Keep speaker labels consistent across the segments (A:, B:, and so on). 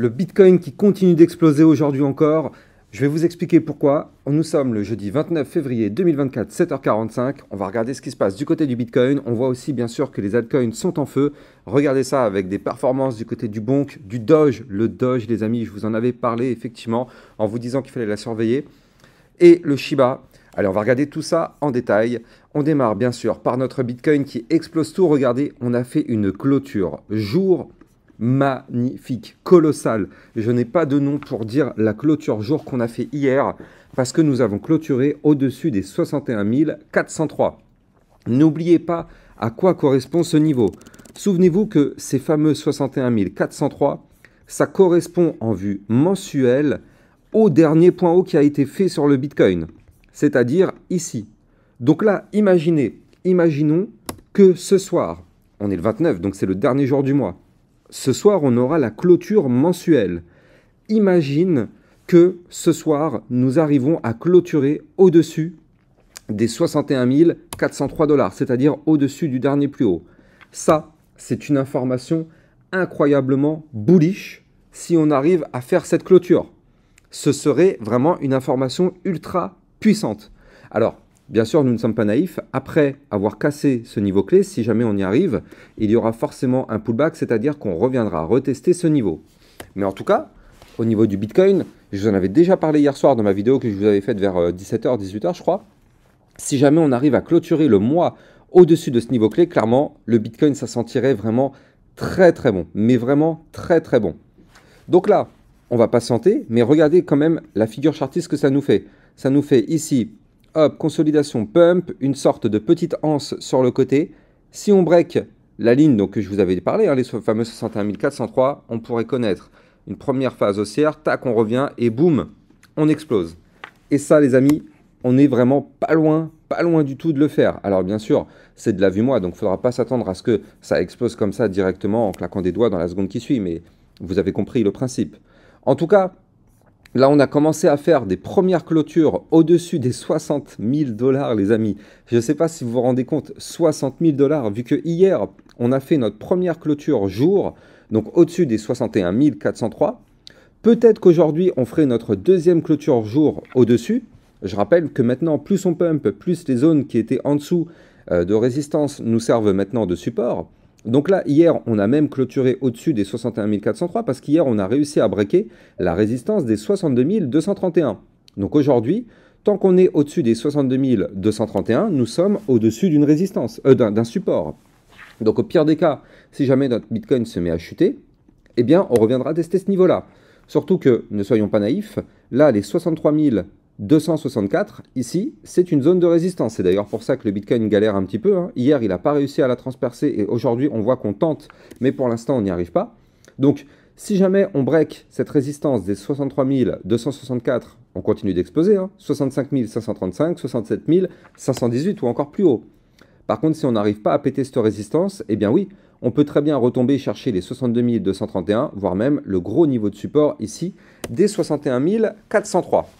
A: le Bitcoin qui continue d'exploser aujourd'hui encore. Je vais vous expliquer pourquoi. Nous sommes le jeudi 29 février 2024, 7h45. On va regarder ce qui se passe du côté du Bitcoin. On voit aussi bien sûr que les altcoins sont en feu. Regardez ça avec des performances du côté du Bonk, du Doge. Le Doge, les amis, je vous en avais parlé effectivement en vous disant qu'il fallait la surveiller. Et le Shiba. Allez, on va regarder tout ça en détail. On démarre bien sûr par notre Bitcoin qui explose tout. Regardez, on a fait une clôture jour magnifique, colossal. Je n'ai pas de nom pour dire la clôture jour qu'on a fait hier, parce que nous avons clôturé au-dessus des 61 403. N'oubliez pas à quoi correspond ce niveau. Souvenez-vous que ces fameux 61 403, ça correspond en vue mensuelle au dernier point haut qui a été fait sur le Bitcoin, c'est-à-dire ici. Donc là, imaginez, imaginons que ce soir, on est le 29, donc c'est le dernier jour du mois, ce soir, on aura la clôture mensuelle. Imagine que ce soir, nous arrivons à clôturer au-dessus des 61 403 dollars, c'est-à-dire au-dessus du dernier plus haut. Ça, c'est une information incroyablement bullish si on arrive à faire cette clôture. Ce serait vraiment une information ultra puissante. Alors, Bien sûr, nous ne sommes pas naïfs. Après avoir cassé ce niveau clé, si jamais on y arrive, il y aura forcément un pullback, c'est-à-dire qu'on reviendra retester ce niveau. Mais en tout cas, au niveau du Bitcoin, je vous en avais déjà parlé hier soir dans ma vidéo que je vous avais faite vers 17h, euh, 18h, je crois. Si jamais on arrive à clôturer le mois au-dessus de ce niveau clé, clairement, le Bitcoin, ça sentirait vraiment très très bon, mais vraiment très très bon. Donc là, on va pas patienter, mais regardez quand même la figure chartiste que ça nous fait. Ça nous fait ici Hop, consolidation pump, une sorte de petite anse sur le côté. Si on break la ligne donc, que je vous avais parlé, hein, les fameux 61403, on pourrait connaître une première phase haussière, tac, on revient et boum, on explose. Et ça, les amis, on est vraiment pas loin, pas loin du tout de le faire. Alors bien sûr, c'est de la vue moi, donc faudra pas s'attendre à ce que ça explose comme ça directement en claquant des doigts dans la seconde qui suit, mais vous avez compris le principe. En tout cas, Là, on a commencé à faire des premières clôtures au-dessus des 60 000 dollars, les amis. Je ne sais pas si vous vous rendez compte, 60 000 dollars, vu que hier, on a fait notre première clôture jour, donc au-dessus des 61 403. Peut-être qu'aujourd'hui, on ferait notre deuxième clôture jour au-dessus. Je rappelle que maintenant, plus on pump, plus les zones qui étaient en dessous euh, de résistance nous servent maintenant de support. Donc là, hier, on a même clôturé au-dessus des 61 403 parce qu'hier, on a réussi à breaker la résistance des 62 231. Donc aujourd'hui, tant qu'on est au-dessus des 62 231, nous sommes au-dessus d'une résistance, euh, d'un support. Donc au pire des cas, si jamais notre Bitcoin se met à chuter, eh bien, on reviendra tester ce niveau-là. Surtout que, ne soyons pas naïfs, là, les 63 264, ici, c'est une zone de résistance. C'est d'ailleurs pour ça que le Bitcoin galère un petit peu. Hein. Hier, il n'a pas réussi à la transpercer et aujourd'hui, on voit qu'on tente, mais pour l'instant, on n'y arrive pas. Donc, si jamais on break cette résistance des 63 264, on continue d'exploser, 65 535, 67 518 ou encore plus haut. Par contre, si on n'arrive pas à péter cette résistance, eh bien oui, on peut très bien retomber chercher les 62 231, voire même le gros niveau de support ici, des 61 403.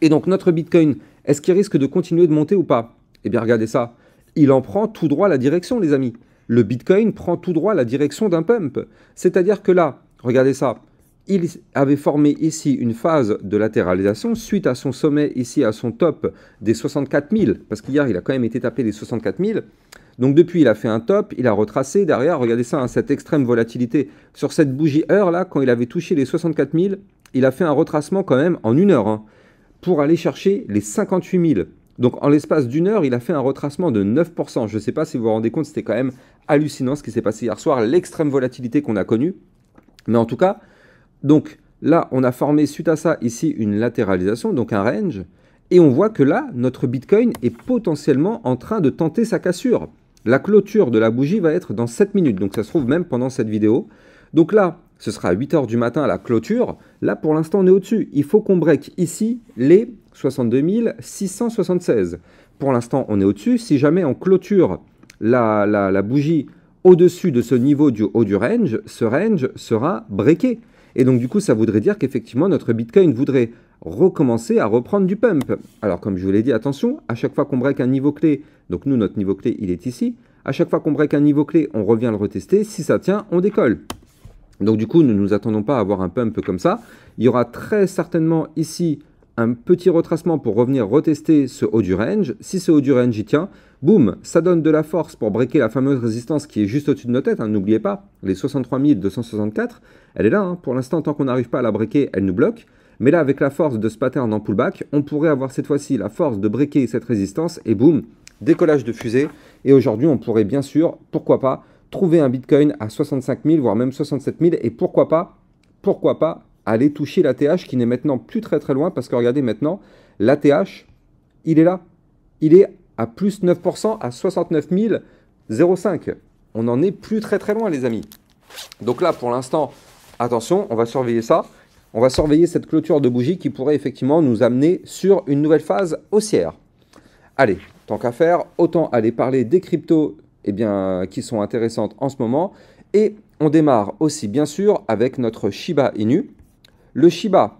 A: Et donc notre Bitcoin, est-ce qu'il risque de continuer de monter ou pas Eh bien regardez ça, il en prend tout droit la direction les amis. Le Bitcoin prend tout droit la direction d'un pump. C'est-à-dire que là, regardez ça, il avait formé ici une phase de latéralisation suite à son sommet ici, à son top des 64 000, parce qu'hier il a quand même été tapé des 64 000. Donc depuis, il a fait un top, il a retracé derrière, regardez ça, hein, cette extrême volatilité. Sur cette bougie heure là, quand il avait touché les 64 000, il a fait un retracement quand même en une heure. Hein pour aller chercher les 58 000. Donc en l'espace d'une heure, il a fait un retracement de 9%. Je ne sais pas si vous vous rendez compte, c'était quand même hallucinant ce qui s'est passé hier soir, l'extrême volatilité qu'on a connue. Mais en tout cas, donc là, on a formé suite à ça ici une latéralisation, donc un range. Et on voit que là, notre Bitcoin est potentiellement en train de tenter sa cassure. La clôture de la bougie va être dans 7 minutes, donc ça se trouve même pendant cette vidéo. Donc là, ce sera à 8h du matin à la clôture. Là, pour l'instant, on est au-dessus. Il faut qu'on break ici les 62 676. Pour l'instant, on est au-dessus. Si jamais on clôture la, la bougie au-dessus de ce niveau du haut du range, ce range sera breaké. Et donc, du coup, ça voudrait dire qu'effectivement, notre Bitcoin voudrait recommencer à reprendre du pump. Alors, comme je vous l'ai dit, attention, à chaque fois qu'on break un niveau clé, donc nous, notre niveau clé, il est ici. À chaque fois qu'on break un niveau clé, on revient le retester. Si ça tient, on décolle. Donc du coup, ne nous attendons pas à avoir un pump comme ça. Il y aura très certainement ici un petit retracement pour revenir retester ce haut du range. Si ce haut du range y tient, boum, ça donne de la force pour breaker la fameuse résistance qui est juste au-dessus de nos têtes. Hein. N'oubliez pas, les 63 264, elle est là. Hein. Pour l'instant, tant qu'on n'arrive pas à la breaker, elle nous bloque. Mais là, avec la force de ce pattern en pullback, on pourrait avoir cette fois-ci la force de breaker cette résistance et boum, décollage de fusée. Et aujourd'hui, on pourrait bien sûr, pourquoi pas, trouver un Bitcoin à 65 000, voire même 67 000, et pourquoi pas, pourquoi pas aller toucher l'ATH qui n'est maintenant plus très très loin, parce que regardez maintenant, l'ATH, il est là. Il est à plus 9% à 69 05. On n'en est plus très très loin les amis. Donc là pour l'instant, attention, on va surveiller ça. On va surveiller cette clôture de bougie qui pourrait effectivement nous amener sur une nouvelle phase haussière. Allez, tant qu'à faire, autant aller parler des cryptos eh bien, qui sont intéressantes en ce moment. Et on démarre aussi, bien sûr, avec notre Shiba Inu. Le Shiba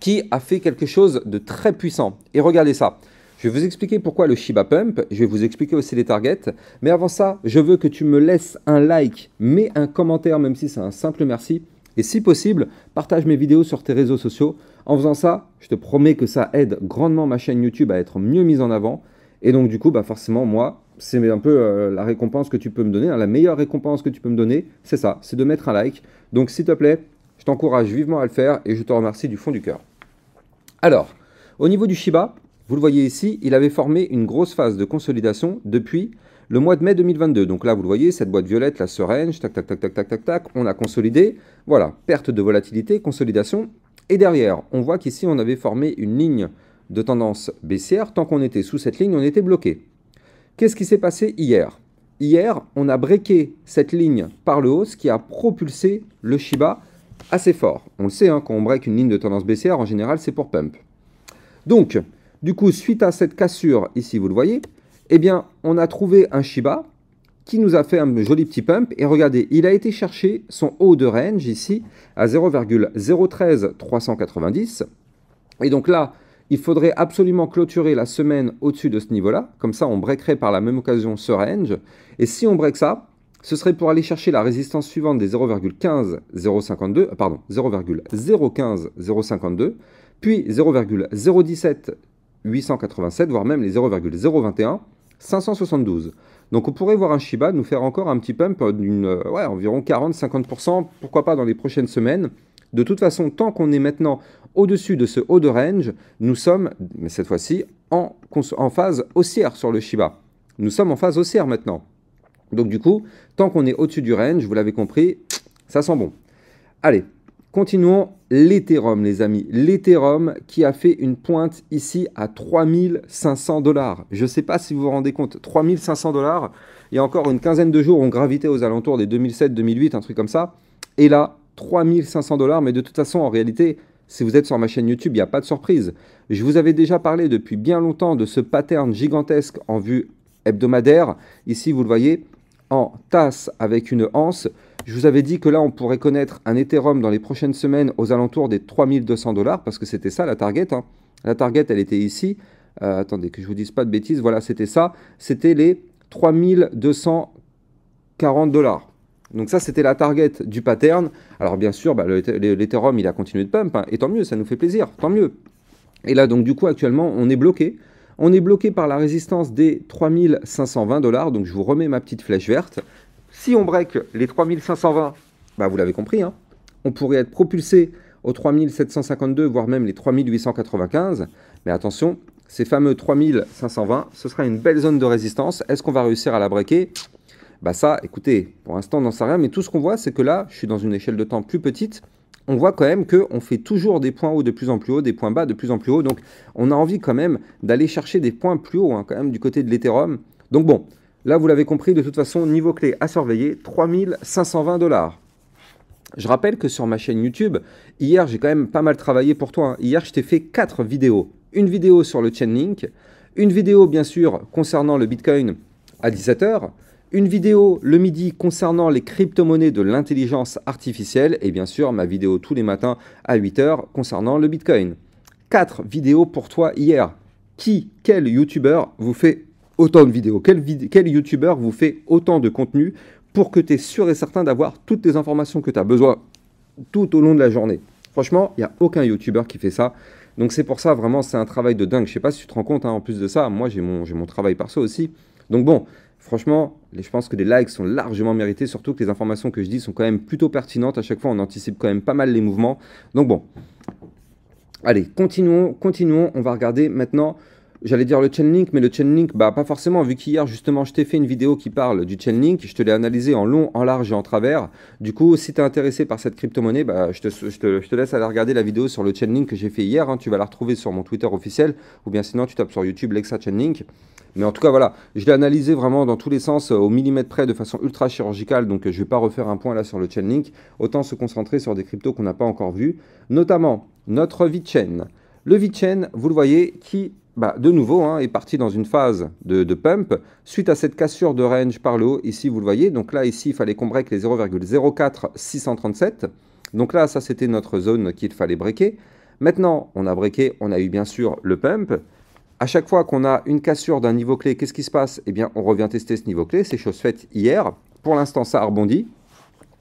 A: qui a fait quelque chose de très puissant. Et regardez ça. Je vais vous expliquer pourquoi le Shiba Pump, je vais vous expliquer aussi les targets, mais avant ça, je veux que tu me laisses un like, mets un commentaire, même si c'est un simple merci, et si possible, partage mes vidéos sur tes réseaux sociaux. En faisant ça, je te promets que ça aide grandement ma chaîne YouTube à être mieux mise en avant, et donc du coup, bah forcément, moi, c'est un peu euh, la récompense que tu peux me donner. Hein, la meilleure récompense que tu peux me donner, c'est ça, c'est de mettre un like. Donc s'il te plaît, je t'encourage vivement à le faire et je te remercie du fond du cœur. Alors, au niveau du Shiba, vous le voyez ici, il avait formé une grosse phase de consolidation depuis le mois de mai 2022. Donc là, vous le voyez, cette boîte violette, la sereine, tac, tac, tac, tac, tac, tac, tac, on a consolidé. Voilà, perte de volatilité, consolidation. Et derrière, on voit qu'ici, on avait formé une ligne de tendance baissière. Tant qu'on était sous cette ligne, on était bloqué. Qu'est-ce qui s'est passé hier Hier, on a breaké cette ligne par le haut, ce qui a propulsé le Shiba assez fort. On le sait, hein, quand on break une ligne de tendance baissière, en général, c'est pour pump. Donc, du coup, suite à cette cassure, ici, vous le voyez, eh bien, on a trouvé un Shiba qui nous a fait un joli petit pump. Et regardez, il a été chercher son haut de range ici à 0,013390. Et donc là, il faudrait absolument clôturer la semaine au-dessus de ce niveau-là. Comme ça, on breakerait par la même occasion ce range. Et si on break ça, ce serait pour aller chercher la résistance suivante des 0,52, euh, pardon, 0,52, puis 887, voire même les 0,021 572. Donc on pourrait voir un Shiba nous faire encore un petit pump d'une euh, ouais, environ 40-50%, pourquoi pas dans les prochaines semaines. De toute façon, tant qu'on est maintenant au-dessus de ce haut de range, nous sommes, mais cette fois-ci, en, en phase haussière sur le Shiba. Nous sommes en phase haussière maintenant. Donc du coup, tant qu'on est au-dessus du range, vous l'avez compris, ça sent bon. Allez, continuons l'Ethereum, les amis. L'Ethereum qui a fait une pointe ici à 3500 dollars. Je ne sais pas si vous vous rendez compte, 3500 dollars. Il y a encore une quinzaine de jours, on gravitait aux alentours des 2007-2008, un truc comme ça. Et là, 3500 dollars, mais de toute façon, en réalité, si vous êtes sur ma chaîne YouTube, il n'y a pas de surprise. Je vous avais déjà parlé depuis bien longtemps de ce pattern gigantesque en vue hebdomadaire. Ici, vous le voyez, en tasse avec une anse. Je vous avais dit que là, on pourrait connaître un Ethereum dans les prochaines semaines aux alentours des 3200 dollars, parce que c'était ça la target. Hein. La target, elle était ici. Euh, attendez, que je vous dise pas de bêtises. Voilà, c'était ça. C'était les 3240 dollars. Donc ça, c'était la target du pattern. Alors bien sûr, bah, l'Ethereum, il a continué de pump, hein, et tant mieux, ça nous fait plaisir, tant mieux. Et là, donc du coup, actuellement, on est bloqué. On est bloqué par la résistance des 3520 dollars. Donc je vous remets ma petite flèche verte. Si on break les 3520, bah, vous l'avez compris, hein, on pourrait être propulsé aux 3752, voire même les 3895. Mais attention, ces fameux 3520, ce sera une belle zone de résistance. Est-ce qu'on va réussir à la breaker bah ça, écoutez, pour l'instant, on n'en sait rien, mais tout ce qu'on voit, c'est que là, je suis dans une échelle de temps plus petite. On voit quand même qu'on fait toujours des points hauts de plus en plus haut, des points bas de plus en plus haut. Donc, on a envie quand même d'aller chercher des points plus hauts, hein, quand même, du côté de l'Ethereum. Donc bon, là, vous l'avez compris, de toute façon, niveau clé à surveiller, 3520 dollars. Je rappelle que sur ma chaîne YouTube, hier, j'ai quand même pas mal travaillé pour toi. Hein. Hier, je t'ai fait quatre vidéos. Une vidéo sur le Chainlink, une vidéo, bien sûr, concernant le Bitcoin à 17h, une vidéo le midi concernant les crypto-monnaies de l'intelligence artificielle et bien sûr ma vidéo tous les matins à 8h concernant le Bitcoin. Quatre vidéos pour toi hier. Qui, quel youtubeur vous fait autant de vidéos Quel, youtubeur vous fait autant de contenu pour que tu es sûr et certain d'avoir toutes les informations que tu as besoin tout au long de la journée Franchement, il n'y a aucun youtubeur qui fait ça. Donc c'est pour ça vraiment c'est un travail de dingue. Je sais pas si tu te rends compte, hein, en plus de ça, moi j'ai mon, mon travail perso aussi. Donc bon, Franchement, je pense que les likes sont largement mérités, surtout que les informations que je dis sont quand même plutôt pertinentes. À chaque fois, on anticipe quand même pas mal les mouvements. Donc bon, allez, continuons, continuons. On va regarder maintenant J'allais dire le Chainlink, mais le Chainlink, bah pas forcément, vu qu'hier justement je t'ai fait une vidéo qui parle du Chainlink, je te l'ai analysé en long, en large et en travers. Du coup, si es intéressé par cette crypto-monnaie, bah, je, te, je, te, laisse aller regarder la vidéo sur le Chainlink que j'ai fait hier, hein. tu vas la retrouver sur mon Twitter officiel, ou bien sinon tu tapes sur YouTube Lexa Chainlink. Mais en tout cas, voilà, je l'ai analysé vraiment dans tous les sens, euh, au millimètre près, de façon ultra chirurgicale, donc euh, je ne vais pas refaire un point là sur le Chainlink. Autant se concentrer sur des cryptos qu'on n'a pas encore vus, notamment notre VeChain. Le VeChain, vous le voyez, qui bah, de nouveau, hein, est parti dans une phase de, pump suite à cette cassure de range par le haut. Ici, vous le voyez. Donc là, ici, il fallait qu'on break les 0,04637. Donc là, ça, c'était notre zone qu'il fallait breaker. Maintenant, on a breaké, on a eu bien sûr le pump. À chaque fois qu'on a une cassure d'un niveau clé, qu'est-ce qui se passe Eh bien, on revient tester ce niveau clé. C'est chose faite hier. Pour l'instant, ça a rebondi.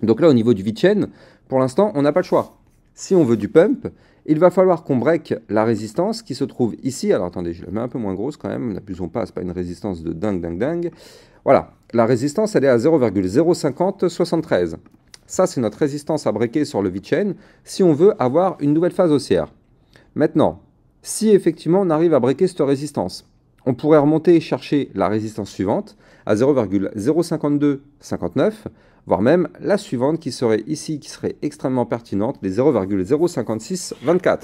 A: Donc là, au niveau du VeChain, pour l'instant, on n'a pas le choix. Si on veut du pump, il va falloir qu'on break la résistance qui se trouve ici. Alors attendez, je la mets un peu moins grosse quand même, n'abusons pas, c'est pas une résistance de dingue, dingue, dingue. Voilà, la résistance elle est à 0,05073. Ça c'est notre résistance à breaker sur le V-chain si on veut avoir une nouvelle phase haussière. Maintenant, si effectivement on arrive à breaker cette résistance, on pourrait remonter et chercher la résistance suivante à 0,052,59, voire même la suivante qui serait ici, qui serait extrêmement pertinente, les 0,056,24.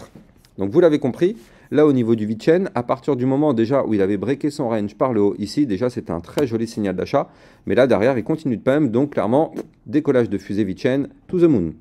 A: Donc vous l'avez compris, là au niveau du V-chain, à partir du moment déjà où il avait breaké son range par le haut ici, déjà c'était un très joli signal d'achat, mais là derrière il continue de même, donc clairement décollage de fusée V-chain to the moon.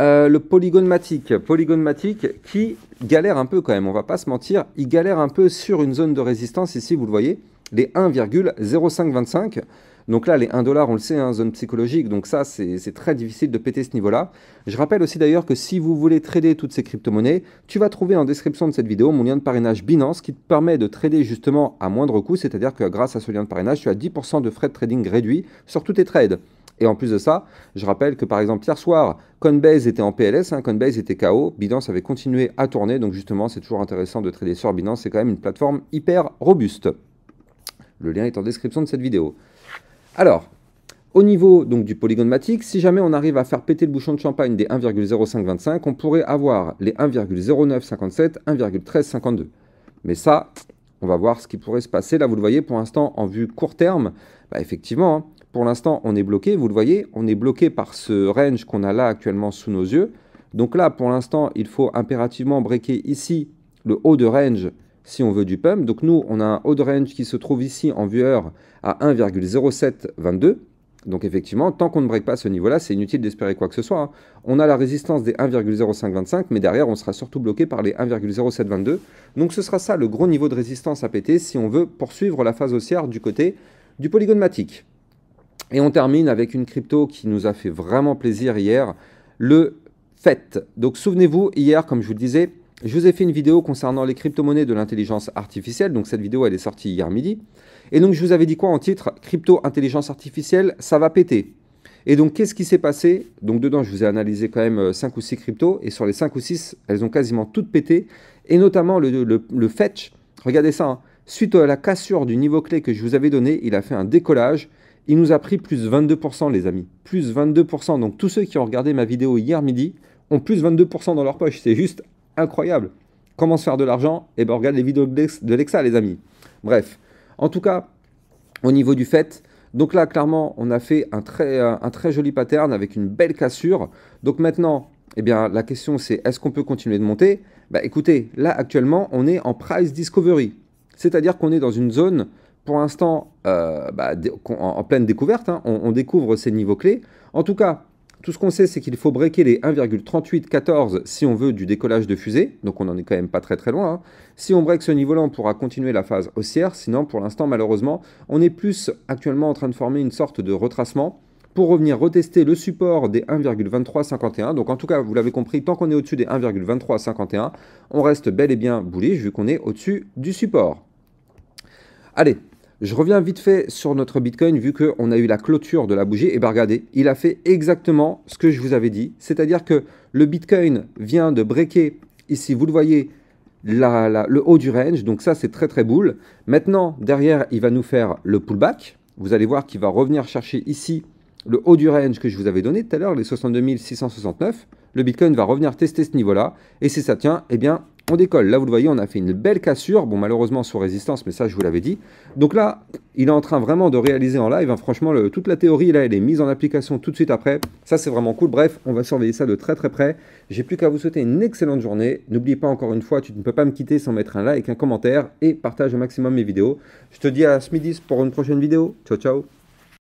A: Euh, le polygonmatique, polygonmatique qui galère un peu quand même, on va pas se mentir, il galère un peu sur une zone de résistance ici, vous le voyez, les 1,0525. Donc là, les 1 dollar, on le sait, hein, zone psychologique, donc ça, c'est très difficile de péter ce niveau-là. Je rappelle aussi d'ailleurs que si vous voulez trader toutes ces crypto-monnaies, tu vas trouver en description de cette vidéo mon lien de parrainage Binance qui te permet de trader justement à moindre coût, c'est-à-dire que grâce à ce lien de parrainage, tu as 10% de frais de trading réduits sur tous tes trades. Et en plus de ça, je rappelle que par exemple hier soir, Coinbase était en PLS, hein, Coinbase était KO, Binance avait continué à tourner, donc justement c'est toujours intéressant de trader sur Binance, c'est quand même une plateforme hyper robuste. Le lien est en description de cette vidéo. Alors, au niveau donc, du polygonmatique, si jamais on arrive à faire péter le bouchon de champagne des 1,0525, on pourrait avoir les 1,0957, 1,1352. Mais ça, on va voir ce qui pourrait se passer. Là, vous le voyez, pour l'instant, en vue court terme, bah, effectivement, hein, pour l'instant, on est bloqué, vous le voyez, on est bloqué par ce range qu'on a là actuellement sous nos yeux. Donc là, pour l'instant, il faut impérativement breaker ici le haut de range si on veut du pump. Donc nous, on a un haut de range qui se trouve ici en viewer à 1,0722. Donc effectivement, tant qu'on ne break pas ce niveau-là, c'est inutile d'espérer quoi que ce soit. Hein. On a la résistance des 1,0525, mais derrière, on sera surtout bloqué par les 1,0722. Donc ce sera ça le gros niveau de résistance à péter si on veut poursuivre la phase haussière du côté du polygone matique. Et on termine avec une crypto qui nous a fait vraiment plaisir hier, le FET. Donc souvenez-vous, hier, comme je vous le disais, je vous ai fait une vidéo concernant les crypto-monnaies de l'intelligence artificielle. Donc cette vidéo, elle est sortie hier midi. Et donc je vous avais dit quoi en titre Crypto intelligence artificielle, ça va péter. Et donc qu'est-ce qui s'est passé Donc dedans, je vous ai analysé quand même 5 euh, ou 6 cryptos. Et sur les 5 ou 6, elles ont quasiment toutes pété. Et notamment le, le, fetch. Regardez ça. Hein. Suite à la cassure du niveau clé que je vous avais donné, il a fait un décollage. Il nous a pris plus 22%, les amis. Plus 22%. Donc tous ceux qui ont regardé ma vidéo hier midi ont plus 22% dans leur poche. C'est juste incroyable. Comment se faire de l'argent Eh bien, regarde les vidéos de l'EXA, les amis. Bref. En tout cas, au niveau du fait, donc là, clairement, on a fait un très, un très joli pattern avec une belle cassure. Donc maintenant, eh bien, la question c'est est-ce qu'on peut continuer de monter Bah écoutez, là actuellement, on est en price discovery. C'est-à-dire qu'on est dans une zone pour l'instant euh, bah, en, pleine découverte. Hein, on, découvre ces niveaux clés. En tout cas, tout ce qu'on sait, c'est qu'il faut breaker les 1,3814 si on veut du décollage de fusée. Donc on n'en est quand même pas très très loin. Hein. Si on break ce niveau-là, on pourra continuer la phase haussière. Sinon, pour l'instant, malheureusement, on est plus actuellement en train de former une sorte de retracement pour revenir retester le support des 1,2351. Donc en tout cas, vous l'avez compris, tant qu'on est au-dessus des 1,2351, on reste bel et bien bullish vu qu'on est au-dessus du support. Allez, je reviens vite fait sur notre Bitcoin vu qu'on a eu la clôture de la bougie. Et bien bah, regardez, il a fait exactement ce que je vous avais dit. C'est-à-dire que le Bitcoin vient de breaker, ici vous le voyez, là le haut du range. Donc ça c'est très très boule. Maintenant, derrière, il va nous faire le pullback. Vous allez voir qu'il va revenir chercher ici le haut du range que je vous avais donné tout à l'heure, les 62 669. Le Bitcoin va revenir tester ce niveau-là. Et si ça tient, eh bien on décolle. Là, vous le voyez, on a fait une belle cassure. Bon, malheureusement, sous résistance, mais ça, je vous l'avais dit. Donc là, il est en train vraiment de réaliser en live. Hein, franchement, toute la théorie, là, elle est mise en application tout de suite après. Ça, c'est vraiment cool. Bref, on va surveiller ça de très, très près. J'ai plus qu'à vous souhaiter une excellente journée. N'oublie pas, encore une fois, tu ne peux pas me quitter sans mettre un like, un commentaire et partage au maximum mes vidéos. Je te dis à ce midi pour une prochaine vidéo. Ciao, ciao